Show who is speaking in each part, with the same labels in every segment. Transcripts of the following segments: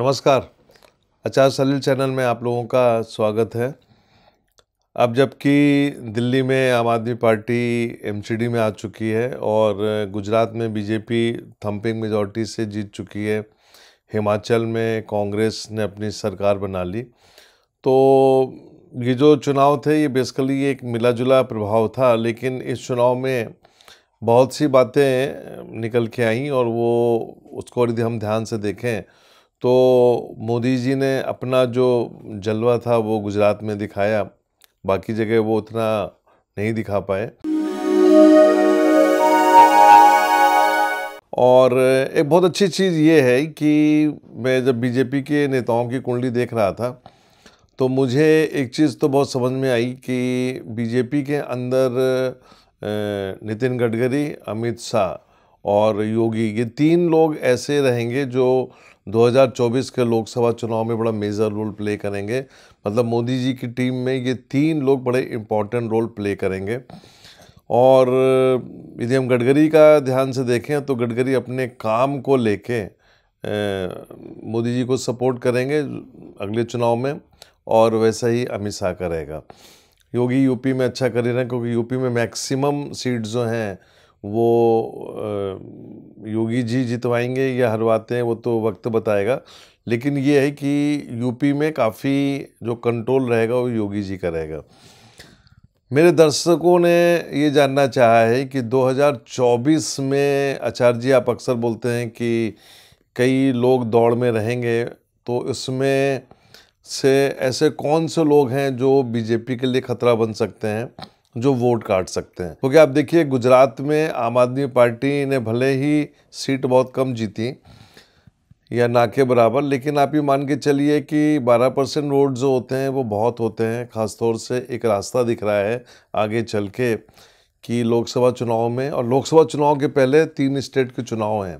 Speaker 1: नमस्कार आचार सलील चैनल में आप लोगों का स्वागत है अब जबकि दिल्ली में आम आदमी पार्टी एमसीडी में आ चुकी है और गुजरात में बीजेपी थम्पिंग मेजॉरिटी से जीत चुकी है हिमाचल में कांग्रेस ने अपनी सरकार बना ली तो ये जो चुनाव थे ये बेसिकली एक मिला जुला प्रभाव था लेकिन इस चुनाव में बहुत सी बातें निकल के आईं और वो उसको यदि हम ध्यान से देखें तो मोदी जी ने अपना जो जलवा था वो गुजरात में दिखाया बाकी जगह वो उतना नहीं दिखा पाए और एक बहुत अच्छी चीज़ ये है कि मैं जब बीजेपी के नेताओं की कुंडली देख रहा था तो मुझे एक चीज़ तो बहुत समझ में आई कि बीजेपी के अंदर नितिन गडकरी अमित शाह और योगी ये तीन लोग ऐसे रहेंगे जो 2024 के लोकसभा चुनाव में बड़ा मेजर रोल प्ले करेंगे मतलब मोदी जी की टीम में ये तीन लोग बड़े इम्पॉर्टेंट रोल प्ले करेंगे और यदि हम गडकरी का ध्यान से देखें तो गडकरी अपने काम को लेके मोदी जी को सपोर्ट करेंगे अगले चुनाव में और वैसा ही अमित शाह करेगा योगी यूपी में अच्छा कर रहे हैं क्योंकि यूपी में मैक्सिमम सीट जो हैं वो योगी जी जितवाएंगे या हरवाते हैं वो तो वक्त बताएगा लेकिन ये है कि यूपी में काफ़ी जो कंट्रोल रहेगा वो योगी जी का रहेगा मेरे दर्शकों ने ये जानना चाहा है कि 2024 में आचार्य जी आप अक्सर बोलते हैं कि कई लोग दौड़ में रहेंगे तो इसमें से ऐसे कौन से लोग हैं जो बीजेपी के लिए खतरा बन सकते हैं जो वोट काट सकते हैं क्योंकि आप देखिए गुजरात में आम आदमी पार्टी ने भले ही सीट बहुत कम जीती या ना के बराबर लेकिन आप ये मान के चलिए कि 12 परसेंट वोट जो होते हैं वो बहुत होते हैं ख़ासतौर से एक रास्ता दिख रहा है आगे चल के कि लोकसभा चुनाव में और लोकसभा चुनाव के पहले तीन स्टेट के चुनाव हैं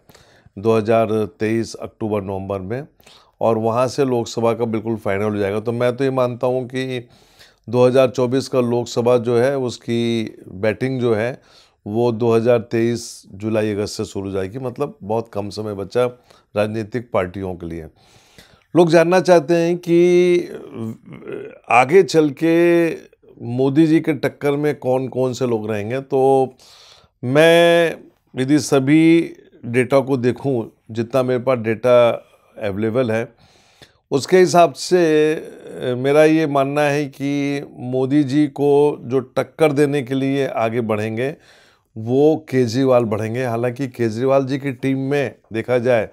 Speaker 1: 2023 अक्टूबर नवंबर में और वहाँ से लोकसभा का बिल्कुल फाइनल हो जाएगा तो मैं तो ये मानता हूँ कि 2024 का लोकसभा जो है उसकी बैटिंग जो है वो 2023 जुलाई अगस्त से शुरू जाएगी मतलब बहुत कम समय बचा राजनीतिक पार्टियों के लिए लोग जानना चाहते हैं कि आगे चल के मोदी जी के टक्कर में कौन कौन से लोग रहेंगे तो मैं यदि सभी डेटा को देखूं जितना मेरे पास डेटा अवेलेबल है उसके हिसाब से मेरा ये मानना है कि मोदी जी को जो टक्कर देने के लिए आगे बढ़ेंगे वो केजरीवाल बढ़ेंगे हालांकि केजरीवाल जी की टीम में देखा जाए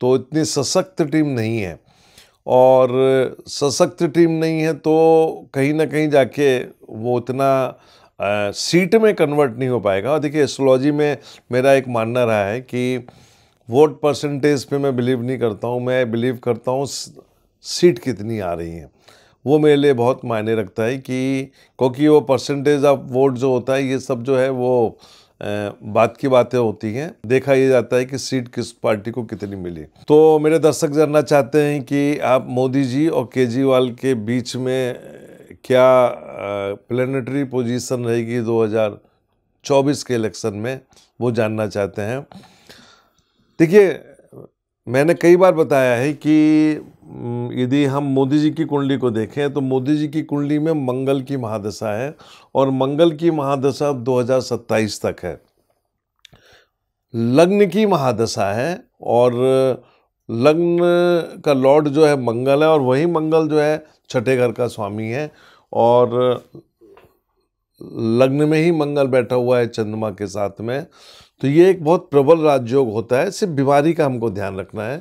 Speaker 1: तो इतनी सशक्त टीम नहीं है और सशक्त टीम नहीं है तो कहीं ना कहीं जाके वो उतना आ, सीट में कन्वर्ट नहीं हो पाएगा और देखिए एस्ट्रोलॉजी में मेरा एक मानना रहा है कि वोट परसेंटेज पे मैं बिलीव नहीं करता हूँ मैं बिलीव करता हूँ सीट कितनी आ रही हैं वो मेरे लिए बहुत मायने रखता है कि क्योंकि वो परसेंटेज ऑफ वोट जो होता है ये सब जो है वो बात की बातें होती हैं देखा ये जाता है कि सीट किस पार्टी को कितनी मिली तो मेरे दर्शक जानना चाहते हैं कि आप मोदी जी और केजरीवाल के बीच में क्या प्लेनेटरी पोजीशन रहेगी 2024 के इलेक्शन में वो जानना चाहते हैं देखिए मैंने कई बार बताया है कि यदि हम मोदी जी की कुंडली को देखें तो मोदी जी की कुंडली में मंगल की महादशा है और मंगल की महादशा 2027 तक है लग्न की महादशा है और लग्न का लॉर्ड जो है मंगल है और वही मंगल जो है छठे घर का स्वामी है और लग्न में ही मंगल बैठा हुआ है चंद्रमा के साथ में तो ये एक बहुत प्रबल राजयोग होता है सिर्फ बीमारी का हमको ध्यान रखना है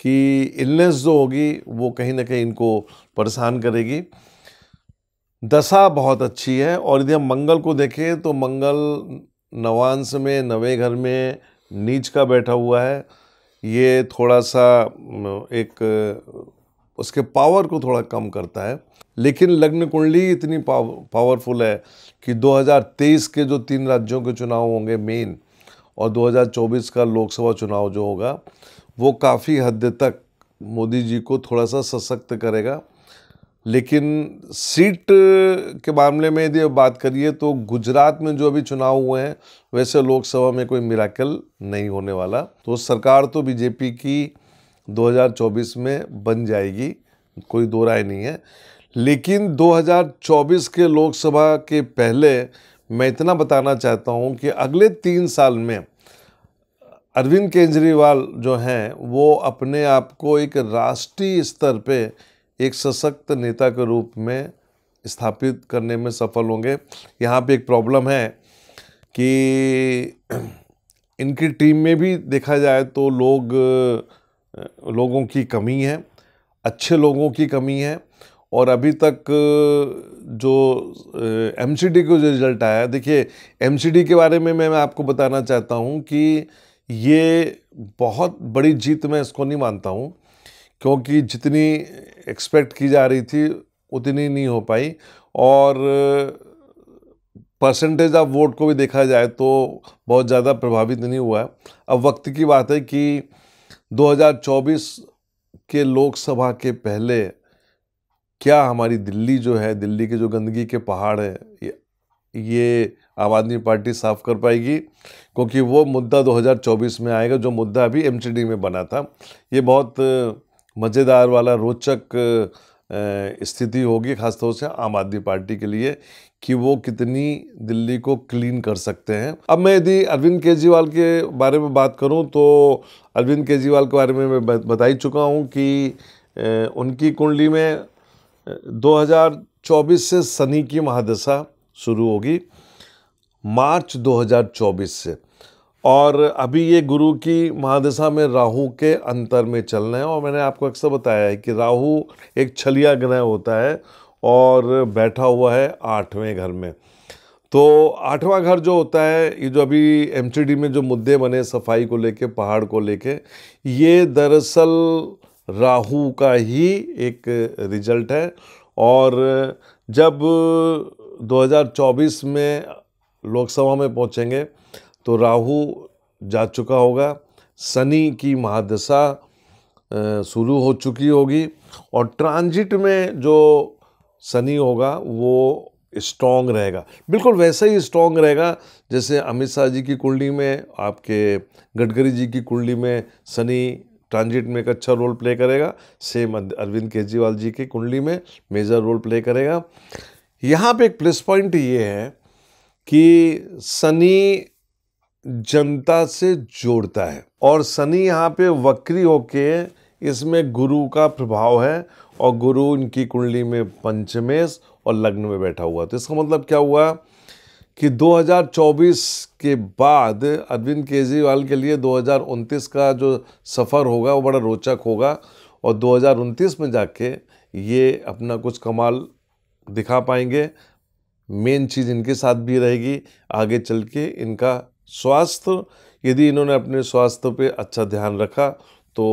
Speaker 1: कि इलनेस जो होगी वो कहीं ना कहीं इनको परेशान करेगी दशा बहुत अच्छी है और यदि हम मंगल को देखें तो मंगल नवांश में नवे घर में नीच का बैठा हुआ है ये थोड़ा सा एक उसके पावर को थोड़ा कम करता है लेकिन लग्न कुंडली इतनी पावरफुल है कि 2023 के जो तीन राज्यों के चुनाव होंगे मेन और 2024 का लोकसभा चुनाव जो होगा वो काफ़ी हद तक मोदी जी को थोड़ा सा सशक्त करेगा लेकिन सीट के मामले में यदि बात करिए तो गुजरात में जो अभी चुनाव हुए हैं वैसे लोकसभा में कोई मिराकल नहीं होने वाला तो सरकार तो बीजेपी की 2024 में बन जाएगी कोई दो राय नहीं है लेकिन 2024 के लोकसभा के पहले मैं इतना बताना चाहता हूँ कि अगले तीन साल में अरविंद केजरीवाल जो हैं वो अपने आप को एक राष्ट्रीय स्तर पे एक सशक्त नेता के रूप में स्थापित करने में सफल होंगे यहाँ पे एक प्रॉब्लम है कि इनकी टीम में भी देखा जाए तो लोग लोगों की कमी है अच्छे लोगों की कमी है और अभी तक जो एम सी डी का जो रिज़ल्ट आया देखिए एम सी डी के बारे में मैं आपको बताना चाहता हूँ कि ये बहुत बड़ी जीत मैं इसको नहीं मानता हूँ क्योंकि जितनी एक्सपेक्ट की जा रही थी उतनी नहीं हो पाई और परसेंटेज ऑफ वोट को भी देखा जाए तो बहुत ज़्यादा प्रभावित नहीं हुआ है अब वक्त की बात है कि 2024 के लोकसभा के पहले क्या हमारी दिल्ली जो है दिल्ली के जो गंदगी के पहाड़ है ये आम आदमी पार्टी साफ कर पाएगी क्योंकि वो मुद्दा 2024 में आएगा जो मुद्दा अभी एम में बना था ये बहुत मज़ेदार वाला रोचक स्थिति होगी खासतौर से आम आदमी पार्टी के लिए कि वो कितनी दिल्ली को क्लीन कर सकते हैं अब मैं यदि अरविंद केजरीवाल के बारे में बात करूं तो अरविंद केजरीवाल के बारे में मैं बता ही चुका हूं कि उनकी कुंडली में 2024 से शनि की महादशा शुरू होगी मार्च 2024 से और अभी ये गुरु की महादशा में राहु के अंतर में चल रहे हैं और मैंने आपको अक्सर बताया है कि राहु एक छलिया ग्रह होता है और बैठा हुआ है आठवें घर में तो आठवां घर जो होता है ये जो अभी एम में जो मुद्दे बने सफाई को लेके पहाड़ को लेके ये दरअसल राहु का ही एक रिजल्ट है और जब 2024 में लोकसभा में पहुंचेंगे तो राहु जा चुका होगा शनि की महादशा शुरू हो चुकी होगी और ट्रांजिट में जो शनि होगा वो स्ट्रॉन्ग रहेगा बिल्कुल वैसे ही स्ट्रॉन्ग रहेगा जैसे अमित शाह जी की कुंडली में आपके गडकरी जी की कुंडली में शनि ट्रांजिट में एक अच्छा रोल प्ले करेगा सेम अरविंद केजरीवाल जी की कुंडली में मेजर रोल प्ले करेगा यहाँ पे एक प्लस पॉइंट ये है कि सनी जनता से जोड़ता है और शनि यहाँ पे वक्री होके इसमें गुरु का प्रभाव है और गुरु इनकी कुंडली में पंचमेश और लग्न में बैठा हुआ तो इसका मतलब क्या हुआ कि 2024 के बाद अरविंद केजरीवाल के लिए 2029 का जो सफ़र होगा वो बड़ा रोचक होगा और 2029 में जाके ये अपना कुछ कमाल दिखा पाएंगे मेन चीज़ इनके साथ भी रहेगी आगे चल के इनका स्वास्थ्य यदि इन्होंने अपने स्वास्थ्य पे अच्छा ध्यान रखा तो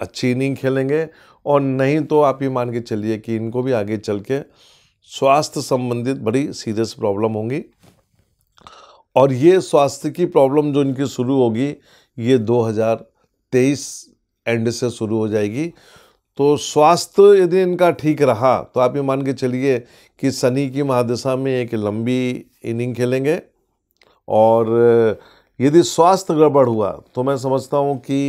Speaker 1: अच्छी इनिंग खेलेंगे और नहीं तो आप ये मान के चलिए कि इनको भी आगे चल के स्वास्थ्य संबंधित बड़ी सीरियस प्रॉब्लम होंगी और ये स्वास्थ्य की प्रॉब्लम जो इनकी शुरू होगी ये 2023 एंड से शुरू हो जाएगी तो स्वास्थ्य यदि इनका ठीक रहा तो आप ये मान के चलिए कि शनि की महादशा में एक लंबी इनिंग खेलेंगे और यदि स्वास्थ्य गड़बड़ हुआ तो मैं समझता हूँ कि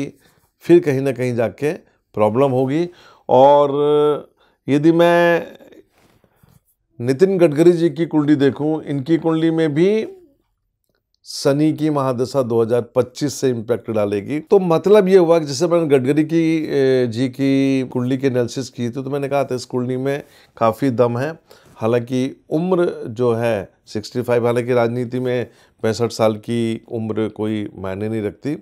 Speaker 1: फिर कहीं ना कहीं जाके प्रॉब्लम होगी और यदि मैं नितिन गडकरी जी की कुंडली देखूं इनकी कुंडली में भी सनी की महादशा 2025 से इम्पैक्ट डालेगी तो मतलब ये हुआ कि जैसे मैंने गडकरी की जी की कुंडली की एनालिसिस की थी तो मैंने कहा था इस कुंडली में काफ़ी दम है हालांकि उम्र जो है 65 हालांकि राजनीति में पैंसठ साल की उम्र कोई मायने नहीं रखती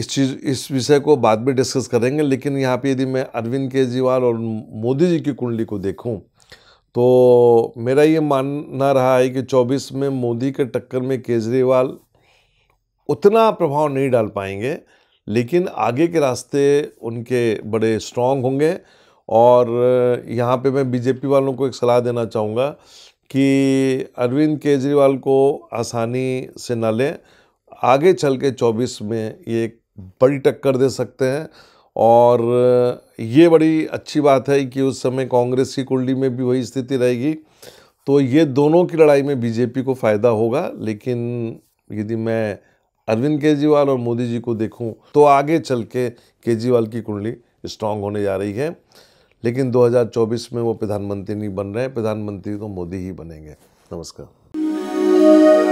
Speaker 1: इस चीज़ इस विषय को बाद में डिस्कस करेंगे लेकिन यहाँ पे यदि मैं अरविंद केजरीवाल और मोदी जी की कुंडली को देखूँ तो मेरा ये मानना रहा है कि 24 में मोदी के टक्कर में केजरीवाल उतना प्रभाव नहीं डाल पाएंगे लेकिन आगे के रास्ते उनके बड़े स्ट्रांग होंगे और यहाँ पे मैं बीजेपी वालों को एक सलाह देना चाहूँगा कि अरविंद केजरीवाल को आसानी से न लें आगे चल के 24 में ये एक बड़ी टक्कर दे सकते हैं और ये बड़ी अच्छी बात है कि उस समय कांग्रेस की कुंडली में भी वही स्थिति रहेगी तो ये दोनों की लड़ाई में बीजेपी को फ़ायदा होगा लेकिन यदि मैं अरविंद केजरीवाल और मोदी जी को देखूं तो आगे चल के केजरीवाल की कुंडली स्ट्रांग होने जा रही है लेकिन 2024 में वो प्रधानमंत्री नहीं बन रहे हैं प्रधानमंत्री तो मोदी ही बनेंगे नमस्कार